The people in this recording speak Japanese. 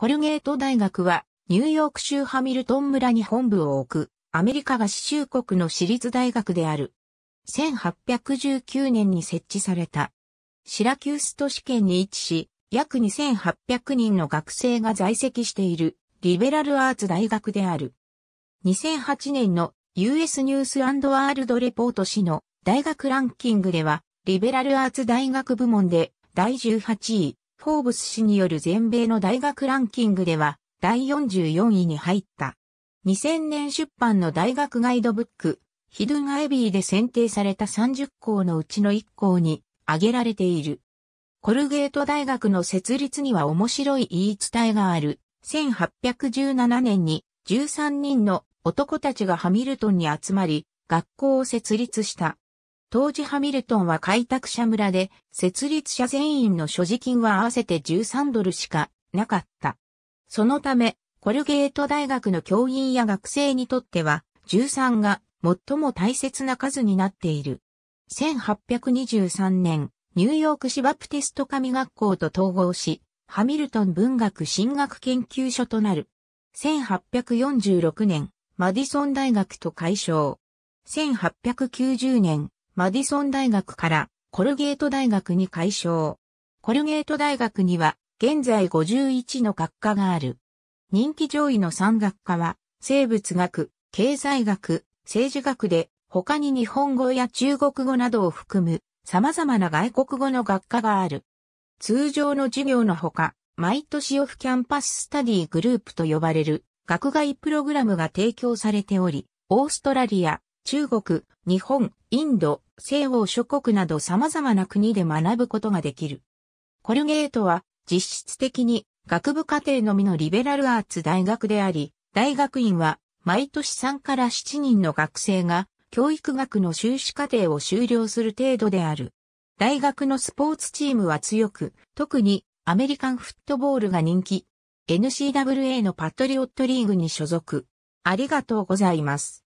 コルゲート大学は、ニューヨーク州ハミルトン村に本部を置く、アメリカ合衆国の私立大学である。1819年に設置された。シラキュース都市圏に位置し、約2800人の学生が在籍している、リベラルアーツ大学である。2008年の US ニュースワールドレポート誌の大学ランキングでは、リベラルアーツ大学部門で第18位、フォーブス氏による全米の大学ランキングでは第44位に入った。2000年出版の大学ガイドブック、ヒドゥン・アイビーで選定された30校のうちの1校に挙げられている。コルゲート大学の設立には面白い言い伝えがある。1817年に13人の男たちがハミルトンに集まり、学校を設立した。当時ハミルトンは開拓者村で、設立者全員の所持金は合わせて13ドルしかなかった。そのため、コルゲート大学の教員や学生にとっては、13が最も大切な数になっている。1823年、ニューヨーク市バプテスト神学校と統合し、ハミルトン文学進学研究所となる。1846年、マディソン大学と解消。1890年、マディソン大学からコルゲート大学に改称。コルゲート大学には現在51の学科がある。人気上位の3学科は生物学、経済学、政治学で他に日本語や中国語などを含む様々な外国語の学科がある。通常の授業のほか、毎年オフキャンパススタディグループと呼ばれる学外プログラムが提供されており、オーストラリア、中国、日本、インド、西欧諸国など様々な国で学ぶことができる。コルゲートは実質的に学部課程のみのリベラルアーツ大学であり、大学院は毎年3から7人の学生が教育学の修士課程を修了する程度である。大学のスポーツチームは強く、特にアメリカンフットボールが人気。n c w a のパトリオットリーグに所属。ありがとうございます。